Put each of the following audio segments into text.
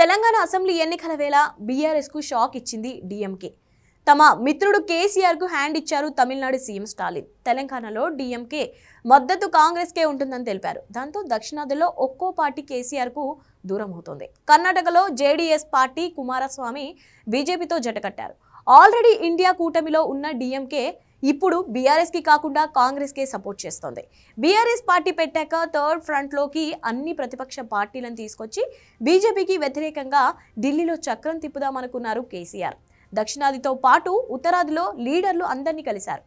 Telangana assembly ఎన్నికల వేళ బీఆర్ఎస్కు షాక్ ఇచ్చింది డిఎంకే తమ మిత్రుడు కేసీఆర్కు హ్యాండ్ ఇచ్చారు తమిళనాడు సీఎం స్టాలిన్ తెలంగాణలో డిఎంకే మద్దతు కాంగ్రెస్కే ఉంటుందని తెలిపారు దాంతో దక్షిణాదిలో ఒక్కో పార్టీ కేసీఆర్కు దూరం అవుతోంది కర్ణాటకలో జేడీఎస్ పార్టీ కుమారస్వామి బీజేపీతో జటకట్టారు ఆల్రెడీ ఇండియా కూటమిలో ఉన్న డిఎంకే ఇప్పుడు బీఆర్ఎస్ కి కాకుండా కాంగ్రెస్ కే సపోర్ట్ చేస్తోంది బీఆర్ఎస్ పార్టీ పెట్టాక థర్డ్ ఫ్రంట్లోకి అన్ని ప్రతిపక్ష పార్టీలను తీసుకొచ్చి బీజేపీకి వ్యతిరేకంగా ఢిల్లీలో చక్రం తిప్పుదామనుకున్నారు కేసీఆర్ దక్షిణాదితో పాటు ఉత్తరాదిలో లీడర్లు అందరినీ కలిశారు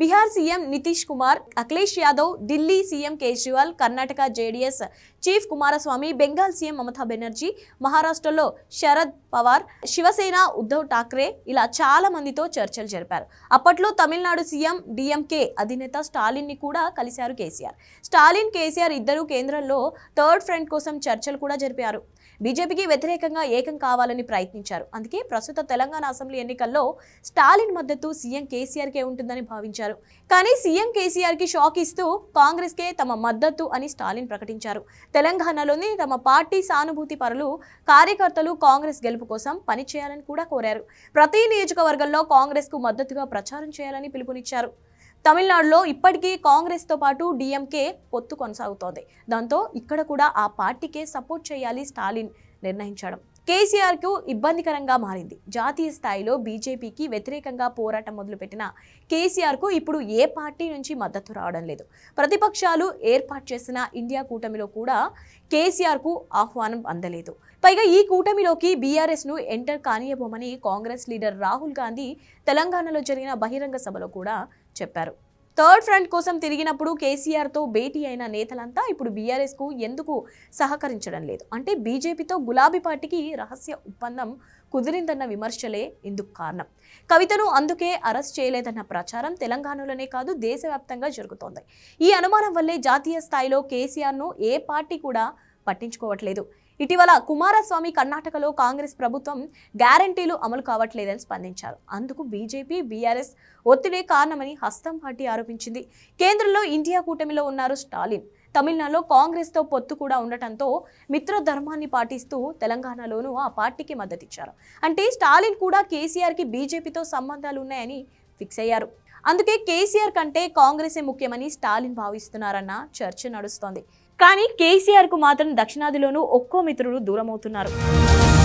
Bihar CM Nitish Kumar Akhilesh Yadav Delhi CM Kejriwal Karnataka JDS chief Kumaraswamy Bengal CM Mamata Banerjee మహారాష్ట్రలో శరద్ పవార్ శివసేన ఉద్ధవ్ ఠాక్రే ఇలా చాలా మందితో చర్చలు జరిపారు అప్పట్లో తమిళనాడు సీఎం డిఎంకే అధినేత స్టాలిన్ ని కూడా కలిశారు కేసీఆర్ స్టాలిన్ కేసీఆర్ ఇద్దరు కేంద్రంలో థర్డ్ ఫ్రంట్ కోసం చర్చలు కూడా జరిపారు బీజేపీకి వ్యతిరేకంగా ఏకం కావాలని ప్రయత్నించారు అందుకే ప్రస్తుత తెలంగాణ అసెంబ్లీ ఎన్నికల్లో స్టాలిన్ మద్దతు సీఎం కేసీఆర్కే ఉంటుందని భావించారు కానీ సీఎం కేసీఆర్కి షాక్ ఇస్తూ కాంగ్రెస్ కే తమ మద్దతు అని స్టాలిన్ ప్రకటించారు తెలంగాణలోని తమ పార్టీ సానుభూతి పరులు కార్యకర్తలు కాంగ్రెస్ గెలుపు కోసం పనిచేయాలని కూడా కోరారు ప్రతి నియోజకవర్గంలో కాంగ్రెస్కు మద్దతుగా ప్రచారం చేయాలని పిలుపునిచ్చారు తమిళనాడులో ఇప్పటికీ కాంగ్రెస్తో పాటు డిఎంకే పొత్తు కొనసాగుతోంది దాంతో ఇక్కడ కూడా ఆ పార్టీకే సపోర్ట్ చేయాలి స్టాలిన్ నిర్ణయించడం కేసీఆర్కు ఇబ్బందికరంగా మారింది జాతీయ స్థాయిలో బీజేపీకి వ్యతిరేకంగా పోరాటం మొదలుపెట్టిన కేసీఆర్కు ఇప్పుడు ఏ పార్టీ నుంచి మద్దతు రావడం లేదు ప్రతిపక్షాలు ఏర్పాటు చేసిన ఇండియా కూటమిలో కూడా కేసీఆర్కు ఆహ్వానం అందలేదు పైగా ఈ కూటమిలోకి బీఆర్ఎస్ను ఎంటర్ కానియబోమని కాంగ్రెస్ లీడర్ రాహుల్ గాంధీ తెలంగాణలో జరిగిన బహిరంగ సభలో కూడా చెప్పారు థర్డ్ ఫ్రంట్ కోసం తిరిగినప్పుడు కేసీఆర్తో భేటీ అయిన నేతలంతా ఇప్పుడు బీఆర్ఎస్కు ఎందుకు సహకరించడం లేదు అంటే బీజేపీతో గులాబీ పార్టీకి రహస్య ఒప్పందం కుదిరిందన్న విమర్శలే ఇందుకు కారణం కవితను అందుకే అరెస్ట్ చేయలేదన్న ప్రచారం తెలంగాణలోనే కాదు దేశవ్యాప్తంగా జరుగుతోంది ఈ అనుమానం వల్లే జాతీయ స్థాయిలో కేసీఆర్ను ఏ పార్టీ కూడా పట్టించుకోవట్లేదు ఇటీవల కుమారస్వామి కర్ణాటకలో కాంగ్రెస్ ప్రభుత్వం గ్యారంటీలు అమలు కావట్లేదని స్పందించారు అందుకు బీజేపీ బీఆర్ఎస్ ఒత్తిడే కారణమని హస్తం పార్టీ ఆరోపించింది కేంద్రంలో ఇండియా కూటమిలో ఉన్నారు స్టాలిన్ తమిళనాడులో కాంగ్రెస్తో పొత్తు కూడా ఉండటంతో మిత్రధర్మాన్ని పాటిస్తూ తెలంగాణలోనూ ఆ పార్టీకి మద్దతిచ్చారు అంటే స్టాలిన్ కూడా కేసీఆర్కి బీజేపీతో సంబంధాలు ఉన్నాయని ఫిక్స్ అయ్యారు అందుకే కేసీఆర్ కంటే కాంగ్రెసే ముఖ్యమని స్టాలిన్ భావిస్తున్నారన్న చర్చ నడుస్తోంది కానీ కేసీఆర్కు మాత్రం దక్షిణాదిలోనూ ఒక్కో మిత్రుడు దూరమవుతున్నారు